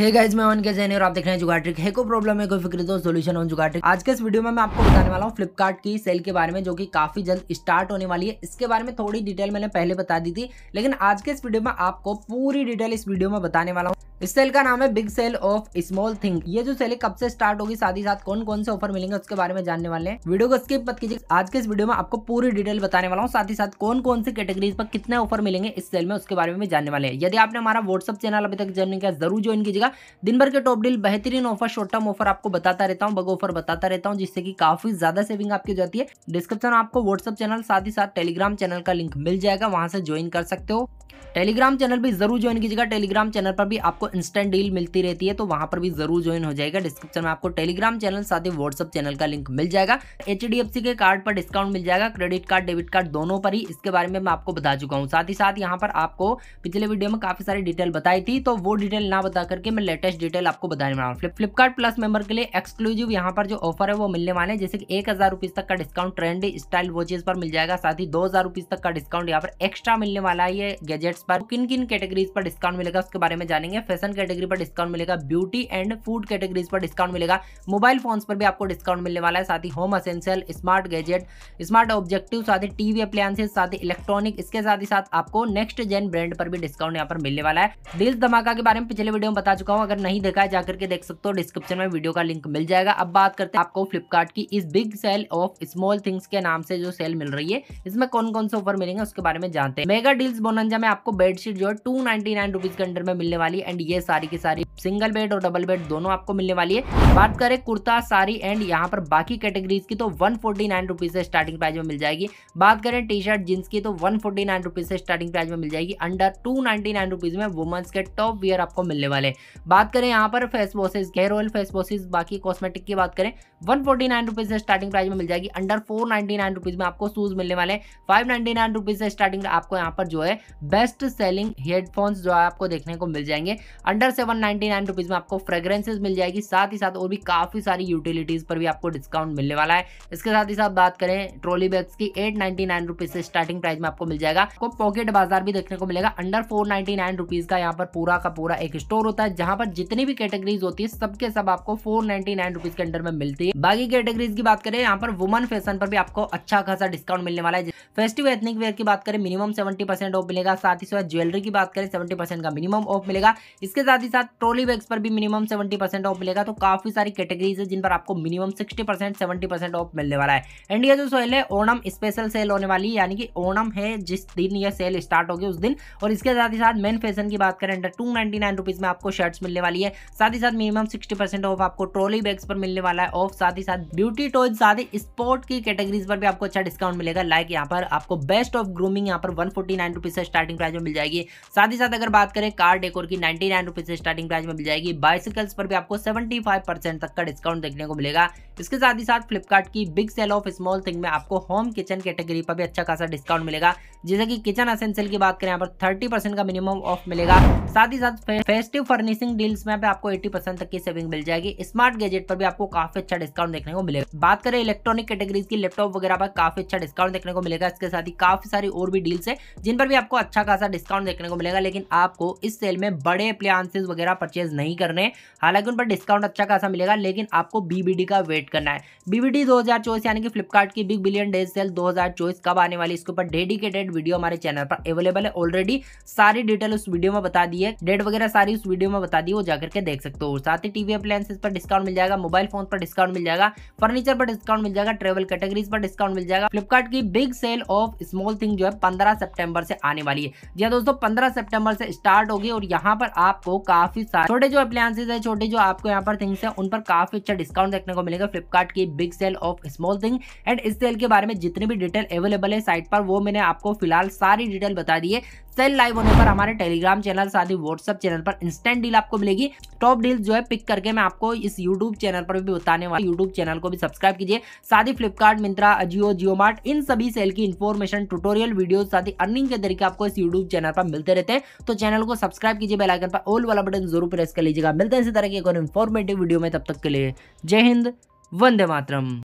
hey guys मैं one के जैन और आप देख रहे हैं जुगाट्रिक है को प्रॉब्लम है कोई फिक्र दो तो सोल्यूशन ऑन जुगाट्रिक आज के इस वीडियो में मैं आपको बताने वाला हूँ फ्लिपकार्ट की सेल के बारे में जो कि काफी जल्द स्टार्ट होने वाली है इसके बारे में थोड़ी डिटेल मैंने पहले बता दी थी लेकिन आज के इस वीडियो में आपको पूरी डिटेल इस वीडियो में बताने वाला हूँ इस सेल का नाम है big sale of small thing ये जो सेल है कब से स्टार्ट होगी साथ ही साथ कौन कौन से ऑफर मिलेंगे उसके बारे में जानने वाले हैं वीडियो को स्किप मत कीजिए आज के इस वीडियो में आपको पूरी डिटेल बताने वाला हूँ साथ ही साथ कौन कौन से कैटेगरीज पर कितने ऑफर मिलेंगे इस सेल में उसके बारे में जानने वाले हैं यदि आपने हमारा व्हाट्सअप चैनल अभी तक ज्वाइन किया जरूर ज्वाइन कीजिएगा रहेगा दिन भर के टॉप डील बेहतरीन ऑफर शॉर्ट टर्म ऑफर आपको बताता रहता हूँ बग ऑफर बताता रहता हूँ जिससे कि काफी ज्यादा सेविंग आपकी जाती है डिस्क्रिप्शन आपको व्हाट्सअप चैनल साथ ही साथ टेलीग्राम चैनल का लिंक मिल जाएगा वहां से ज्वाइन कर सकते हो टेलीग्राम चैनल भी जरूर ज्वाइन कीजिएगा टेलीग्राम चैनल पर भी आपको इंस्टेंट डील मिलती रहती है तो वहां पर भी जरूर ज्वाइन हो जाएगा डिस्क्रिप्शन में आपको टेलीग्राम चैनल साथ ही व्हाट्सअप चैनल का लिंक मिल जाएगा एच के कार्ड पर डिस्काउंट मिल जाएगा क्रेडिट कार्ड डेबिट कार्ड दोनों पर ही इसके बारे में मैं आपको बता चुका हूँ साथ ही साथ यहाँ पर आपको पिछले वीडियो में काफी सारी डिटेल बताई थी तो वो डिटेल ना बता करके मैं लेटेस्ट डिटेल आपको बताने वाला हूँ फ्लिपकार्ट प्लस मेंबर के लिए एक्सक्लूसिव यहाँ पर जो ऑफर है वो मिलने वाले जैसे कि एक हजार तक का डिस्काउंट ट्रेंड स्टाइल वॉचेज पर मिल जाएगा साथ ही दो हजार तक का डिस्काउंट यहाँ पर एक्स्ट्रा मिलने वाला है गैजेट गैजेट्स पर किन किन कैटेगरीज पर डिस्काउंट मिलेगा उसके बारे में जानेंगे फैशन कैटेगरी पर डिस्काउंट मिलेगा ब्यूटी एंड फूड कैटेगरीज पर डिस्काउंट मिलेगा मोबाइल फोन्स पर भी आपको डिस्काउंट मिलने वाला है साथ ही home essential smart gadget smart objective साथ ही टीवी अप्लायंसेज साथ ही इलेक्ट्रॉनिक इसके साथ ही साथ आपको नेक्स्ट जेन ब्रांड पर भी डिस्काउंट यहाँ पर मिलने वाला है डील्स धमाका के बारे में पिछले वीडियो में बता चुका हूँ अगर नहीं देखा है जाकर के देख सकते हो डिस्क्रिप्शन में वीडियो का लिंक मिल जाएगा अब बात करते हैं आपको फ्लिपकार्ट की इस big sale of small things के नाम से जो सेल मिल रही है इसमें कौन कौन से ऑफर मिलेंगे उसके बारे में जानते हैं मेगा डील्स बोनंजा में आपको बेडशीट जो है टू नाइनटी के अंडर में मिलने वाली एंड ये सारी की सारी सिंगल बेड और डबल बेड दोनों आपको मिलने वाली है बात करें कुर्ता सारी एंड यहाँ पर बाकी कैटेगरीज की तो वन फोर्टी से स्टार्टिंग प्राइस में मिल जाएगी बात करें टी शर्ट जींस की तो वन फोर्टी से स्टार्टिंग प्राइस में मिल जाएगी अंडर टू नाइनटी में वुमेंस के टॉप वियर आपको मिलने वाले बात करें यहाँ पर face washes hair oil face washes बाकी कॉस्मेटिक की बात करें वन फोर्टी से स्टार्टिंग प्राइस में मिल जाएगी अंडर फोर नाइन्टी में आपको शूज मिलने वाले फाइव नाइनटी नाइन रुपीज से स्टार्टिंग आपको यहाँ पर जो है बेस्ट सेलिंग हेडफोन्स जो है आपको देखने को मिल जाएंगे under seven ninety nine rupees में आपको फ्रेग्रेंसेज मिल जाएगी साथ ही साथ और भी काफ़ी सारी यूटिलिटीज़ पर भी आपको डिस्काउंट मिलने वाला है इसके साथ ही साथ बात करें ट्रॉली बैग्स की एट नाइनटी नाइन रुपीज़ से स्टार्टिंग प्राइस में आपको मिल जाएगा आपको पॉकेट बाजार भी देखने को मिलेगा under four ninety nine rupees का यहाँ पर पूरा का पूरा एक स्टोर होता है जहाँ पर जितनी भी कैटेगरीज होती है सबके सब आपको फोर नाइनटी नाइन रुपीज़ के अंडर में मिलती है बाकी कैटेगरीज की बात करें यहाँ पर वुमन फैशन पर भी आपको अच्छा खासा डिस्काउंट मिलने वाला है फेस्टिव एथनिक वेयर की बात करें मिनिमम सेवेंटी परसेंट ऑफ मिलेगा साथ ही साथ ज्वेलरी की बात करें सेवेंटी परसेंट का मिनिमम ऑफ मिलेगा इसके साथ ही साथ ट्रॉली बैग्स पर भी मिनिमम सेवेंटी परसेंट ऑफ मिलेगा तो काफ़ी सारी कैटेगरीज है जिन पर आपको minimum sixty percent seventy percent off मिलने वाला है एंड यह जो सेल है ओणम स्पेशल सेल होने वाली यानी कि ओणम है जिस दिन यह सेल स्टार्ट होगी उस दिन और इसके साथ ही साथ मेन फैशन की बात करें अंडर टू में आपको शर्ट्स मिलने वाली है साथ ही साथ मिनिमम सिक्सटी ऑफ आपको ट्रॉली बैग्स पर मिलने वाला है ऑफ साथ ही साथ ब्यूटी टॉयज साथ ही स्पोर्ट की कैटेगरीज पर भी आपको अच्छा डिस्काउंट मिलेगा लाइक यहाँ पर आपको बेस्ट ऑफ ग्रूमिंग यहाँ पर वन फोर्टी से स्टार्टिंग प्राइस में मिल जाएगी साथ ही साथ अगर बात करें कार डेकोर की नाइनटी नाइन से स्टार्टिंग प्राइस में मिल जाएगी बाइसिकल्स पर भी आपको सेवेंटी तक का डिस्काउंट देखने को मिलेगा इसके साथ ही साथ फ्लिपकार्ट की big sale of small thing में आपको होम किचन कैटेगरी पर भी अच्छा खासा डिस्काउंट मिलेगा जैसे कि किचन असेंशियल की बात करें यहाँ पर थर्टी परसेंट का मिनिमम ऑफ मिलेगा साथ ही साथ फेस्टिव फर्निशिंग डील्स में आपको एट्टी परसेंट तक की सेविंग मिल जाएगी स्मार्ट गैजेट पर भी आपको काफी अच्छा डिस्काउंट देखने को मिलेगा बात करें इलेक्ट्रॉनिक कैटेगरीज की लैपटॉप वगैरह पर काफी अच्छा डिस्काउंट देखने को मिलेगा इसके साथ ही काफी सारी और भी डील्स है जिन पर भी आपको अच्छा खासा डिस्काउंट देखने को मिलेगा लेकिन आपको इस सेल में बड़े प्लान्सेज वगैरह परचेज नहीं करने हालांकि उन पर डिस्काउंट अच्छा खासा मिलेगा लेकिन आपको बीबीडी का वेट करना है बीबीडी 2024 यानी कि फ्लिपकार्ट की बिग बिलियन डेज सेल दो कब आने वाली इसके ऊपर डेडिकेटेड वीडियो हमारे चैनल पर अवेलेबल है ऑलरेडी सारी डिटेल उस वीडियो में बता दी है डेट वगैरह सारी उस वीडियो में बता दी वो जाकर के देख सकते हो साथ ही टीवी अप्लायंसेज पर डिस्काउंट मिल जाएगा मोबाइल फोन पर डिस्काउंट मिल जाएगा फर्नीचर पर डिस्काउंट मिल जाएगा ट्रेवल कैटेगरीज पर डिस्काउंट मिल जाएगा फ्लिपकार्ट की big sale of small thing जो है पंद्रह सेप्टेम्बर से आने वाली है जी हाँ दोस्तों पंद्रह सेप्टेम्बर से स्टार्ट होगी और यहाँ पर आपको काफी सारे छोटे जो अप्लायसेज है छोटे जो आपको यहाँ पर थिंग्स है उन पर काफी अच्छा डिस्काउंट देखने को मिलेगा फ्लिपकार्ट की big sale of small thing and इस सेल के बारे में जितनी भी डिटेल अवेलेबल है साइट पर वो मैंने आपको फिलहाल सारी डिटेल बता दी है सेल लाइव होने पर हमारे टेलीग्राम चैनल साथ ही व्हाट्सअप चैनल पर इंस्टेंट डील आपको मिलेगी टॉप डील जो है पिक करके मैं आपको इस यूट्यूब चैनल पर भी बताने वाला यूट्यूब चैनल को भी सब्सक्राइब कीजिए साथ ही फ्लिपकार्ट मिंत्रा अजियो जियो मार्ट इन सभी सेल की इन्फॉर्मेशन टूटोरियल वीडियो साथ ही अर्निंग के तरीके आपको इस यूट्यूब चैनल पर मिलते रहते हैं तो चैनल को सब्सक्राइब कीजिए बेलाइकन पर ऑल वाला बटन जरूर प्रेस कर लीजिएगा मिलते हैं इसी तरह की एक और इन्फॉर्मेटिव वीडियो में तब तक के लिए जय हिंद वंदे मातरम